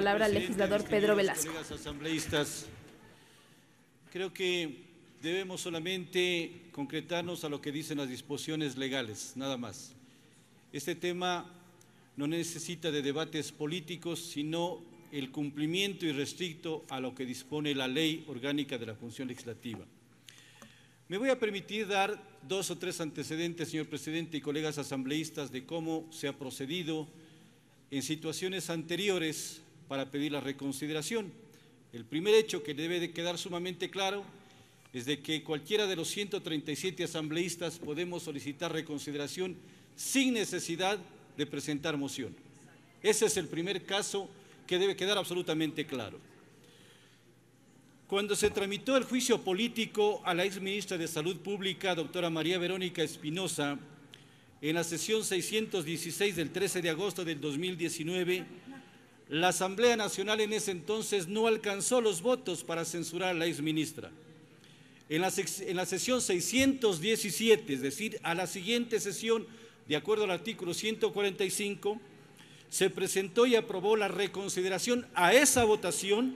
palabra al legislador Pedro Velasco. Asambleístas, creo que debemos solamente concretarnos a lo que dicen las disposiciones legales, nada más. Este tema no necesita de debates políticos, sino el cumplimiento irrestricto a lo que dispone la ley orgánica de la función legislativa. Me voy a permitir dar dos o tres antecedentes, señor presidente y colegas asambleístas, de cómo se ha procedido en situaciones anteriores para pedir la reconsideración. El primer hecho que debe de quedar sumamente claro es de que cualquiera de los 137 asambleístas podemos solicitar reconsideración sin necesidad de presentar moción. Ese es el primer caso que debe quedar absolutamente claro. Cuando se tramitó el juicio político a la exministra de Salud Pública, doctora María Verónica Espinosa, en la sesión 616 del 13 de agosto del 2019, la Asamblea Nacional en ese entonces no alcanzó los votos para censurar a la exministra. En la, en la sesión 617, es decir, a la siguiente sesión, de acuerdo al artículo 145, se presentó y aprobó la reconsideración a esa votación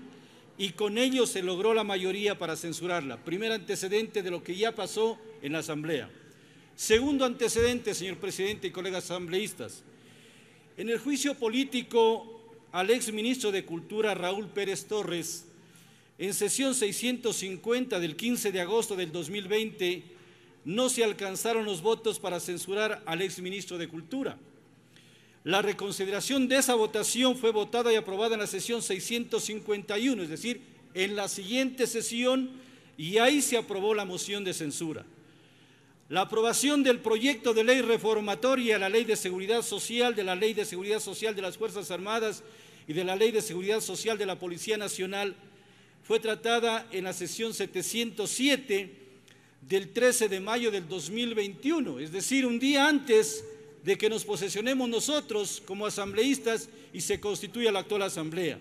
y con ello se logró la mayoría para censurarla. Primer antecedente de lo que ya pasó en la Asamblea. Segundo antecedente, señor presidente y colegas asambleístas. En el juicio político al exministro de Cultura Raúl Pérez Torres, en sesión 650 del 15 de agosto del 2020, no se alcanzaron los votos para censurar al exministro de Cultura. La reconsideración de esa votación fue votada y aprobada en la sesión 651, es decir, en la siguiente sesión, y ahí se aprobó la moción de censura. La aprobación del proyecto de ley reformatoria la Ley de Seguridad Social, de la Ley de Seguridad Social de las Fuerzas Armadas y de la Ley de Seguridad Social de la Policía Nacional fue tratada en la sesión 707 del 13 de mayo del 2021, es decir, un día antes de que nos posesionemos nosotros como asambleístas y se constituya la actual asamblea.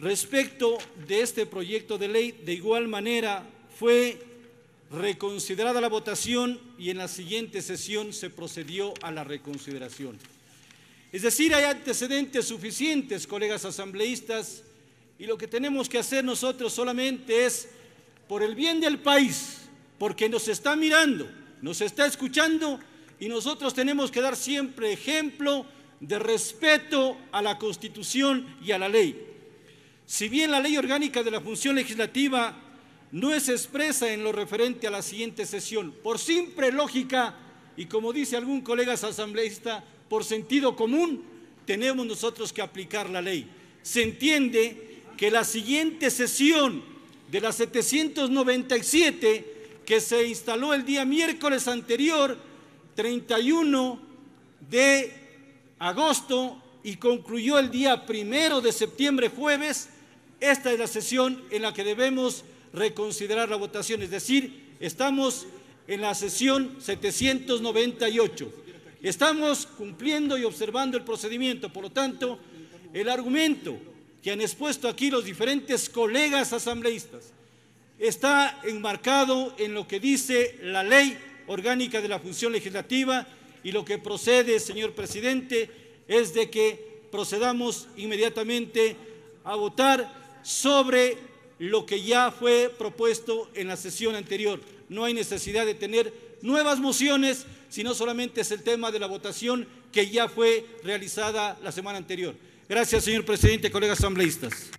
Respecto de este proyecto de ley, de igual manera fue Reconsiderada la votación y en la siguiente sesión se procedió a la reconsideración. Es decir, hay antecedentes suficientes, colegas asambleístas, y lo que tenemos que hacer nosotros solamente es, por el bien del país, porque nos está mirando, nos está escuchando, y nosotros tenemos que dar siempre ejemplo de respeto a la Constitución y a la ley. Si bien la ley orgánica de la función legislativa no es expresa en lo referente a la siguiente sesión. Por simple lógica, y como dice algún colega asambleísta, por sentido común, tenemos nosotros que aplicar la ley. Se entiende que la siguiente sesión de la 797, que se instaló el día miércoles anterior, 31 de agosto, y concluyó el día primero de septiembre, jueves, esta es la sesión en la que debemos reconsiderar la votación, es decir, estamos en la sesión 798. Estamos cumpliendo y observando el procedimiento, por lo tanto, el argumento que han expuesto aquí los diferentes colegas asambleístas está enmarcado en lo que dice la ley orgánica de la función legislativa y lo que procede, señor presidente, es de que procedamos inmediatamente a votar sobre lo que ya fue propuesto en la sesión anterior. No hay necesidad de tener nuevas mociones, sino solamente es el tema de la votación que ya fue realizada la semana anterior. Gracias, señor presidente, colegas asambleístas.